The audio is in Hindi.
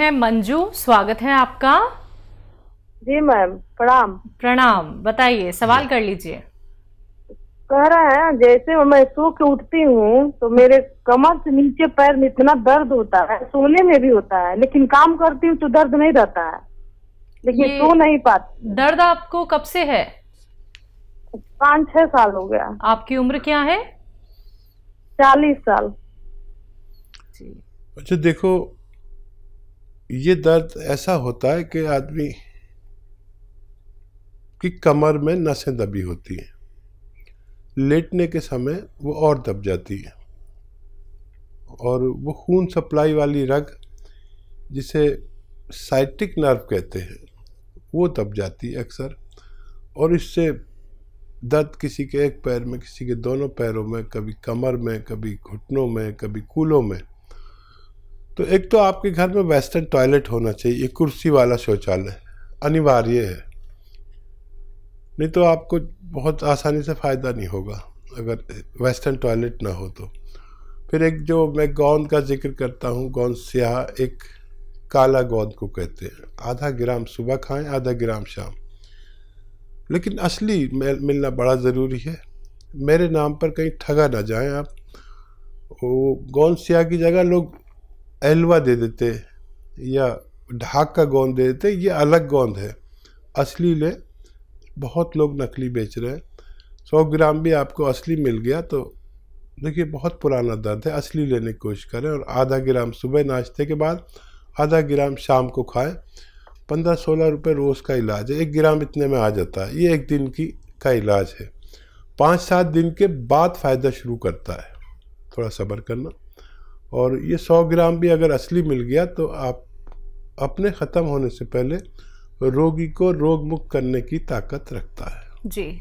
है मंजू स्वागत है आपका जी मैम प्रणाम प्रणाम बताइए सवाल कर लीजिए कह रहा है जैसे मैं सो के उठती हूँ तो मेरे कमर से नीचे पैर में इतना दर्द होता है सोने में भी होता है लेकिन काम करती हूँ तो दर्द नहीं रहता है लेकिन सो नहीं पाती दर्द आपको कब से है पाँच छह साल हो गया आपकी उम्र क्या है चालीस साल अच्छा देखो ये दर्द ऐसा होता है कि आदमी की कमर में नसें दबी होती हैं लेटने के समय वो और दब जाती है और वो खून सप्लाई वाली रग जिसे साइटिक नर्व कहते हैं वो दब जाती है अक्सर और इससे दर्द किसी के एक पैर में किसी के दोनों पैरों में कभी कमर में कभी घुटनों में कभी कूलों में तो एक तो आपके घर में वेस्टर्न टॉयलेट होना चाहिए कुर्सी वाला शौचालय अनिवार्य है नहीं तो आपको बहुत आसानी से फ़ायदा नहीं होगा अगर वेस्टर्न टॉयलेट ना हो तो फिर एक जो मैं गोंद का जिक्र करता हूँ गोंद स्याह एक काला गोंद को कहते हैं आधा ग्राम सुबह खाएं आधा ग्राम शाम लेकिन असली मिलना बड़ा ज़रूरी है मेरे नाम पर कहीं ठगा ना जाएं आप वो गोंद स्याह की जगह लोग एलवा दे देते या ढाक का गोंद दे देते ये अलग गोंद है असली ले बहुत लोग नकली बेच रहे हैं सौ ग्राम भी आपको असली मिल गया तो देखिए बहुत पुराना दर्द है असली लेने की कोशिश करें और आधा ग्राम सुबह नाश्ते के बाद आधा ग्राम शाम को खाएं पंद्रह सोलह रुपये रोज़ का इलाज है एक ग्राम इतने में आ जाता है ये एक दिन की का इलाज है पाँच सात दिन के बाद फ़ायदा शुरू करता है थोड़ा सब्र करना और ये सौ ग्राम भी अगर असली मिल गया तो आप अपने ख़त्म होने से पहले रोगी को रोग मुक्त करने की ताकत रखता है जी